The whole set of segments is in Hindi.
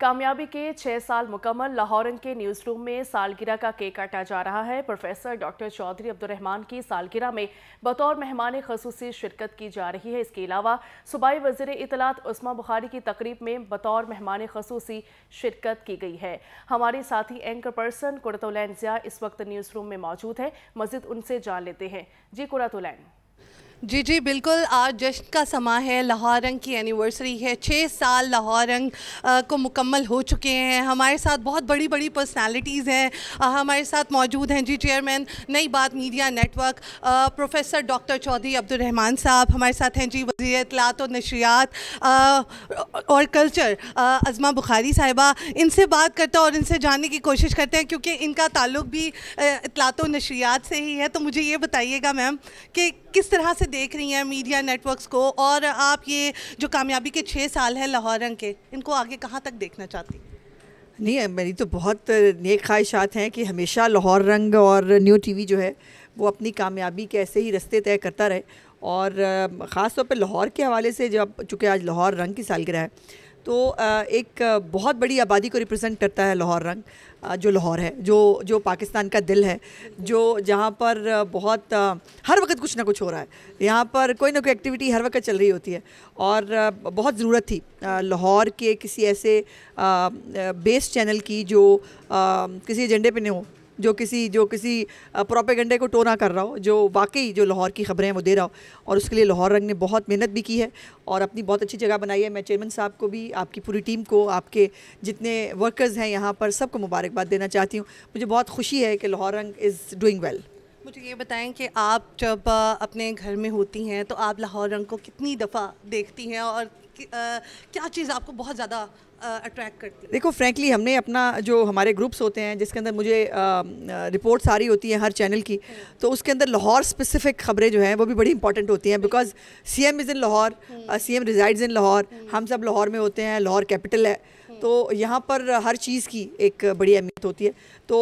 कामयाबी के छः साल मुकम्मल लाहौरन के न्यूज़ रूम में सालगिरह का केक काटा जा रहा है प्रोफेसर डॉक्टर चौधरी अब्दुलरहमान की सालगिरह में बतौर मेहमान खसूस शिरकत की जा रही है इसके अलावा सूबाई वजीर इतलात उस्मा बुखारी की तकरीब में बतौर मेहमान खसूसी शिरकत की गई है हमारे साथी एंकर पर्सन कुरतुलैन ज़िया इस वक्त न्यूज़ रूम में मौजूद है मज़ीद उनसे जान लेते हैं जी कुरतुलैन जी जी बिल्कुल आज जश्न का समा है लाहौर रंग की एनिवर्सरी है छः साल लाहौर रंग आ, को मुकम्मल हो चुके हैं हमारे साथ बहुत बड़ी बड़ी पर्सनालिटीज़ हैं हमारे साथ मौजूद हैं जी chairman Nai Baat media network professor doctor Chaudhry Abdulrahman साहब हमारे साथ हैं जी वजी अतलात और नशरियात और कल्चर अजमा बुखारी साहिबा इनसे बात करते हैं और इनसे जानने की कोशिश करते हैं क्योंकि इनका ताल्लुक भी इतलात और नशरियात से ही है तो मुझे ये बताइएगा मैम कि किस तरह से देख रही हैं मीडिया नेटवर्क्स को और आप ये जो कामयाबी के छः साल हैं लाहौर रंग के इनको आगे कहाँ तक देखना चाहती हैं नहीं मेरी तो बहुत नेक ख्वाहिशात हैं कि हमेशा लाहौर रंग और न्यू टीवी जो है वो अपनी कामयाबी के ऐसे ही रस्ते तय करता रहे और ख़ास तौर पर लाहौर के हवाले से जब चूँकि आज लाहौर रंग की सालगिरह है तो एक बहुत बड़ी आबादी को रिप्रेजेंट करता है लाहौर रंग जो लाहौर है जो जो पाकिस्तान का दिल है जो जहाँ पर बहुत हर वक्त कुछ ना कुछ हो रहा है यहाँ पर कोई ना कोई एक्टिविटी हर वक्त चल रही होती है और बहुत ज़रूरत थी लाहौर के किसी ऐसे बेस चैनल की जो किसी एजेंडे पे नहीं हो जो किसी जो किसी प्रोपेगेंडे को टोना कर रहा हो जो वाकई जो लाहौर की ख़बरें हैं वो दे रहा हो और उसके लिए लाहौर रंग ने बहुत मेहनत भी की है और अपनी बहुत अच्छी जगह बनाई है मैं चेयरमैन साहब को भी आपकी पूरी टीम को आपके जितने वर्कर्स हैं यहाँ पर सबको मुबारकबाद देना चाहती हूँ मुझे बहुत खुशी है कि लाहौर रंग इज़ डूइंग वेल मुझे ये बताएं कि आप जब अपने घर में होती हैं तो आप लाहौर रंग को कितनी दफ़ा देखती हैं और क्या चीज़ आपको बहुत ज़्यादा अट्रैक्ट करती है देखो फ्रेंकली हमने अपना जो हमारे ग्रुप्स होते हैं जिसके अंदर मुझे रिपोर्ट्स आ रही होती हैं हर चैनल की हम्म। तो उसके अंदर लाहौर स्पेसिफिक खबरें जो हैं वो भी बड़ी इंपॉर्टेंट होती हैं because C M is in Lahore C M resides in Lahore hmm. हम सब लाहौर में होते हैं लाहौर कैपिटल है तो यहाँ पर हर चीज़ की एक बड़ी अहमियत होती है तो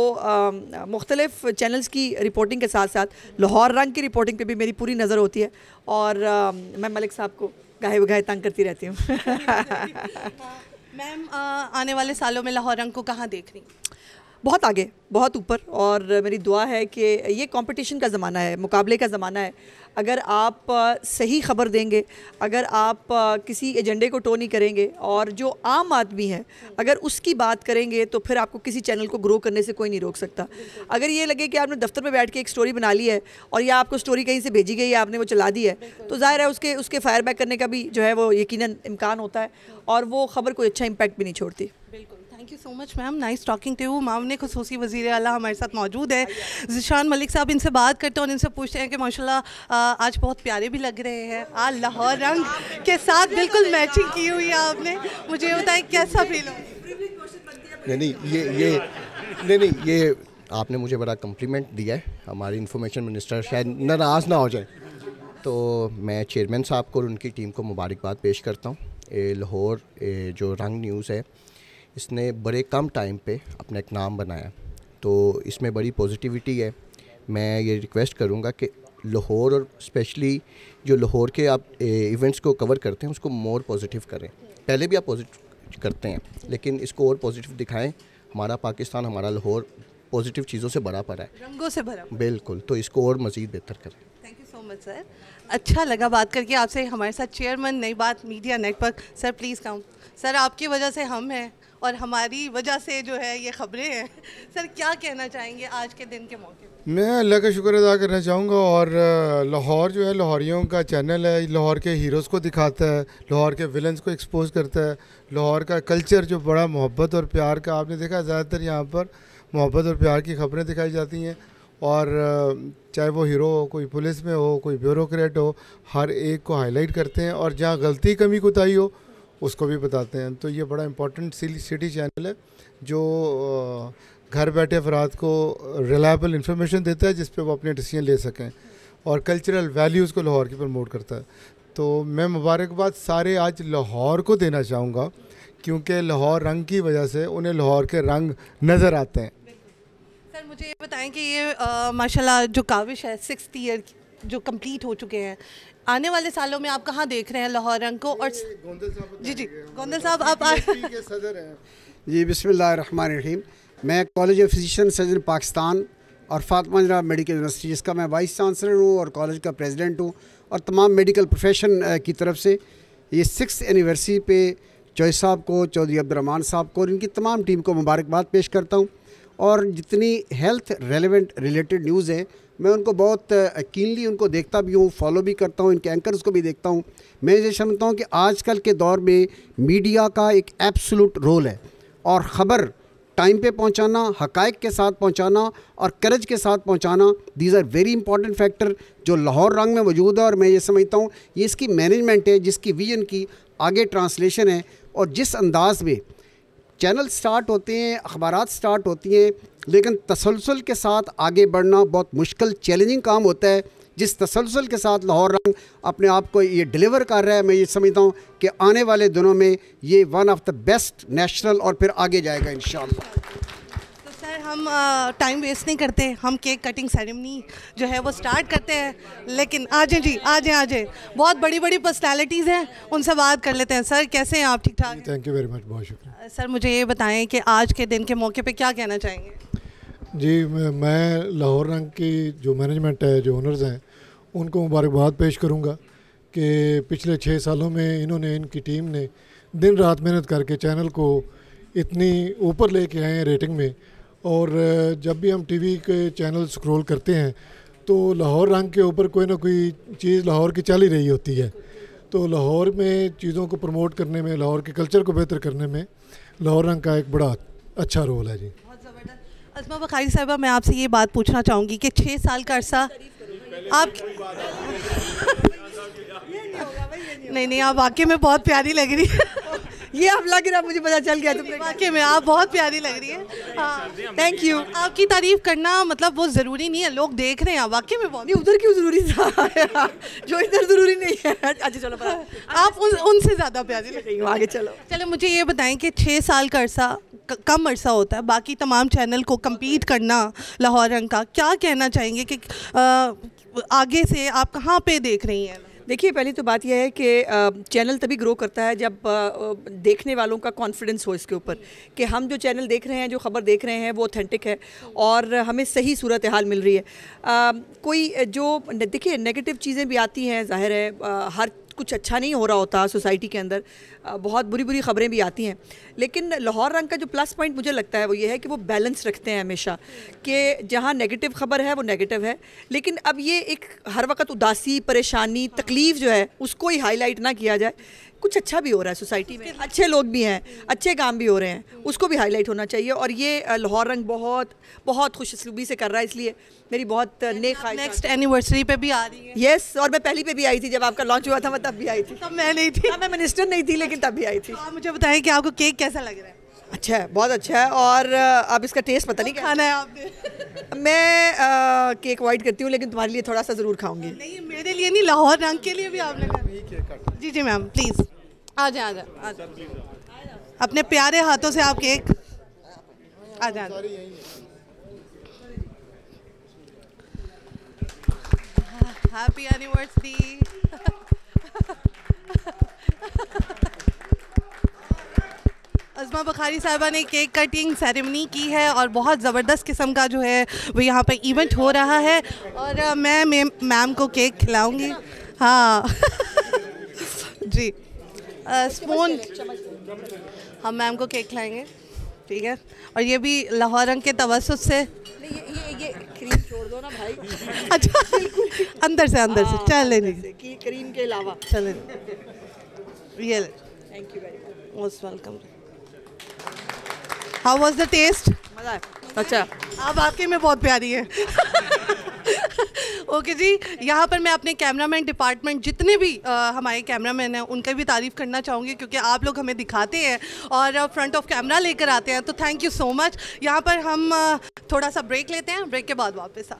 मुख्तलिफ चैनल्स की रिपोर्टिंग के साथ साथ लाहौर रंग की रिपोर्टिंग पे भी मेरी पूरी नज़र होती है और आ, मैं मलिक साहब को गाहे बगाहे तंग करती रहती हूँ मैम आने वाले सालों में लाहौर रंग को कहाँ देख रही बहुत आगे बहुत ऊपर और मेरी दुआ है कि ये कंपटीशन का ज़माना है मुकाबले का ज़माना है अगर आप सही ख़बर देंगे अगर आप किसी एजेंडे को टो नहीं करेंगे और जो आम आदमी है अगर उसकी बात करेंगे तो फिर आपको किसी चैनल को ग्रो करने से कोई नहीं रोक सकता अगर ये लगे कि आपने दफ्तर में बैठ के एक स्टोरी बना ली है और या आपको स्टोरी कहीं से भेजी गई है आपने वो चला दी है तो ज़ाहिर है उसके उसके फायर बैक करने का भी जो है वो यकीन इम्कान होता है और वो ख़बर कोई अच्छा इम्पैक्ट भी नहीं छोड़ती बिल्कुल thank you so much ma'am nice talking to you मामने खसूसी वजीर अला हमारे साथ मौजूद है जिशान मलिक साहब इनसे बात करते हैं और इनसे पूछते हैं कि माशाल्लाह आज बहुत प्यारे भी लग रहे हैं आ लाहौर रंग के साथ बिल्कुल मैचिंग की हुई है आपने मुझे बताएं कैसा फील हो नहीं नहीं ये ये नहीं नहीं ये आपने मुझे बड़ा कम्प्लीमेंट दिया है हमारे इन्फॉर्मेशन मिनिस्टर शायद नाराज़ ना हो जाए तो मैं चेयरमैन साहब को और उनकी टीम को मुबारकबाद पेश करता हूँ लाहौर जो रंग न्यूज़ है इसने बड़े कम टाइम पे अपना एक नाम बनाया तो इसमें बड़ी पॉजिटिविटी है मैं ये रिक्वेस्ट करूँगा कि लाहौर और स्पेशली जो लाहौर के आप इवेंट्स को कवर करते हैं उसको मोर पॉजिटिव करें पहले भी आप पॉजिटिव करते हैं लेकिन इसको और पॉजिटिव दिखाएं हमारा पाकिस्तान हमारा लाहौर पॉजिटिव चीज़ों से बड़ा पड़ा है रंगों से भरा बिल्कुल तो इसको और मज़ीद बेहतर करें thank you so much sir अच्छा लगा बात करके आपसे हमारे साथ chairman Nai Baat media network sir please come sir आपकी वजह से हम हैं और हमारी वजह से जो है ये खबरें हैं सर क्या कहना चाहेंगे आज के दिन के मौके पर मैं अल्लाह का शुक्र अदा करना चाहूँगा और लाहौर जो है लाहौरियों का चैनल है लाहौर के हीरोज़ को दिखाता है लाहौर के विलन्स को एक्सपोज करता है लाहौर का कल्चर जो बड़ा मोहब्बत और प्यार का आपने देखा ज़्यादातर यहाँ पर मोहब्बत और प्यार की खबरें दिखाई जाती हैं और चाहे वो हीरो हो कोई पुलिस में हो कोई ब्यूरोक्रेट हो हर एक को हाईलाइट करते हैं और जहाँ गलती कमी कोताही हो उसको भी बताते हैं तो ये बड़ा इम्पोर्टेंट सिटी चैनल है जो घर बैठे अफराद को रिलायबल इंफॉर्मेशन देता है जिस पर वो अपने डिसीजन ले सकें और कल्चरल वैल्यूज़ को लाहौर की प्रमोट करता है तो मैं मुबारकबाद सारे आज लाहौर को देना चाहूँगा क्योंकि लाहौर रंग की वजह से उन्हें लाहौर के रंग नज़र आते हैं सर मुझे ये बताएं कि ये माशाल्लाह जो काविश है सिक्स ईयर जो कंप्लीट हो चुके हैं आने वाले सालों में आप कहाँ देख रहे हैं लाहौर रंग को और जी जी गोंदल साहब आप सदर हैं जी बिसमीम मैं college of physician surgeon Pakistan और फातमा जरा मेडिकल यूनिवर्सिटी जिसका मैं वाइस चांसलर हूँ और कॉलेज का प्रेसिडेंट हूँ और तमाम मेडिकल प्रोफेशन की तरफ से ये सिक्स एनिवर्सरी पे जॉय साहब को चौधरी अब्दुलरमान साहब को और इनकी तमाम टीम को मुबारकबाद पेश करता हूँ और जितनी हेल्थ रेलिवेंट रिलेटेड न्यूज़ है मैं उनको बहुत कीनली उनको देखता भी हूँ फॉलो भी करता हूँ इनके एंकर्स को भी देखता हूँ मैं ये समझता हूँ कि आजकल के दौर में मीडिया का एक एब्सोलूट रोल है और ख़बर टाइम पे पहुंचाना हक़ के साथ पहुंचाना और करज के साथ पहुंचाना these are very important factor जो लाहौर रंग में मौजूद है और मैं ये समझता हूँ ये इसकी मैनेजमेंट है जिसकी विजन की आगे ट्रांसलेशन है और जिस अंदाज में चैनल स्टार्ट होते हैं अखबार स्टार्ट होती हैं लेकिन तसलसल के साथ आगे बढ़ना बहुत मुश्किल चैलेंजिंग काम होता है जिस तसलसल के साथ लाहौर रंग अपने आप को ये डिलीवर कर रहा है मैं ये समझता हूँ कि आने वाले दिनों में ये one of the best national और फिर आगे जाएगा इन पर हम टाइम वेस्ट नहीं करते हम केक कटिंग सेरेमनी जो है वो स्टार्ट करते हैं लेकिन आज जी आज आज बहुत बड़ी बड़ी पर्सनैलिटीज़ हैं उनसे बात कर लेते हैं सर कैसे हैं आप ठीक ठाक थैंक यू वेरी मच बहुत शुक्रिया सर मुझे ये बताएं कि आज के दिन के मौके पे क्या कहना चाहेंगे जी मैं लाहौर रंग की जो मैनेजमेंट है जो ओनर्स हैं उनको मुबारकबाद पेश करूँगा कि पिछले छः सालों में इन्होंने इनकी टीम ने दिन रात मेहनत करके चैनल को इतनी ऊपर लेके आए हैं रेटिंग में और जब भी हम टीवी के चैनल स्क्रॉल करते हैं तो लाहौर रंग के ऊपर कोई ना कोई चीज़ लाहौर की चल ही रही होती है तो लाहौर में चीज़ों को प्रमोट करने में लाहौर के कल्चर को बेहतर करने में लाहौर रंग का एक बड़ा अच्छा रोल है जी अजमा बखारी साहबा मैं आपसे ये बात पूछना चाहूँगी कि छः साल का अरसा आप नहीं नहीं आप वाकई में बहुत प्यारी लग रही है ये अब लग रहा मुझे पता चल गया तुम्हें वाकई में आप बहुत प्यारी लग रही है थैंक यू आपकी तारीफ करना मतलब वो ज़रूरी नहीं है लोग देख रहे हैं वाकई में बहुत उधर क्यों ज़रूरी था जो इधर ज़रूरी नहीं है अच्छा चलो हाँ। आप उनसे ज़्यादा प्यारी लग रही हो आगे चलो चलो मुझे ये बताएं कि छः साल का अर्सा कम अर्सा होता है बाकी तमाम चैनल को कम्पीट करना लाहौर रंग का क्या कहना चाहेंगे कि आगे से आप कहाँ पे देख रही हैं देखिए पहली तो बात यह है कि चैनल तभी ग्रो करता है जब देखने वालों का कॉन्फिडेंस हो इसके ऊपर कि हम जो चैनल देख रहे हैं जो खबर देख रहे हैं वो ऑथेंटिक है और हमें सही सूरत हाल मिल रही है कोई जो देखिए नेगेटिव चीज़ें भी आती हैं ज़ाहिर है हर कुछ अच्छा नहीं हो रहा होता सोसाइटी के अंदर बहुत बुरी बुरी खबरें भी आती हैं लेकिन लाहौर रंग का जो प्लस पॉइंट मुझे लगता है वो ये है कि वो बैलेंस रखते हैं हमेशा कि जहाँ नेगेटिव खबर है वो नेगेटिव है लेकिन अब ये एक हर वक्त उदासी परेशानी तकलीफ़ जो है उसको ही हाईलाइट ना किया जाए कुछ अच्छा भी हो रहा है सोसाइटी में अच्छे लोग भी हैं अच्छे काम भी हो रहे हैं उसको भी हाईलाइट होना चाहिए और ये लाहौर रंग बहुत बहुत खुश से कर रहा है इसलिए मेरी बहुत नेक नेक्स्ट एनिवर्सरी पे भी आ रही है यस और मैं पहली पे भी आई थी जब आपका लॉन्च हुआ था मैं तब भी आई थी तब मैं नहीं थी मैं मिनिस्टर नहीं थी लेकिन तब भी आई थी तो मुझे बताएं कि आपको केक कैसा लग रहा है अच्छा है बहुत अच्छा है और अब इसका टेस्ट पता नहीं तो खाना है आपने मैं आ, केक अवॉइड करती हूँ लेकिन तुम्हारे लिए थोड़ा सा ज़रूर खाऊंगी नहीं मेरे लिए नहीं लाहौर रंग के लिए भी आपने जी जी मैम प्लीज़ आ जाए आ जाए अपने प्यारे हाथों से आप केक आ जाए हैप्पी एनिवर्सरी अजमा बखारी साहबा ने केक कटिंग सेरेमनी की है और बहुत ज़बरदस्त किस्म का जो है वो यहाँ पर इवेंट हो रहा है और मैं मैम को केक खिलाऊंगी हाँ जी स्पून हम मैम को केक खिलाएंगे ठीक है और ये भी लाहौर रंग के तवसुत से अच्छा अंदर से अंदर से हाँ, चल लेने क्रीम के अलावा चले ये thank you very much most welcome how was the taste मज़ा अच्छा अब आपके में बहुत प्यारी है ओके जी यहाँ पर मैं अपने कैमरामैन डिपार्टमेंट जितने भी आ, हमारे कैमरामैन हैं उनका भी तारीफ़ करना चाहूँगी क्योंकि आप लोग हमें दिखाते हैं और फ्रंट ऑफ कैमरा लेकर आते हैं तो थैंक यू सो मच यहाँ पर हम थोड़ा सा ब्रेक लेते हैं ब्रेक के बाद वापस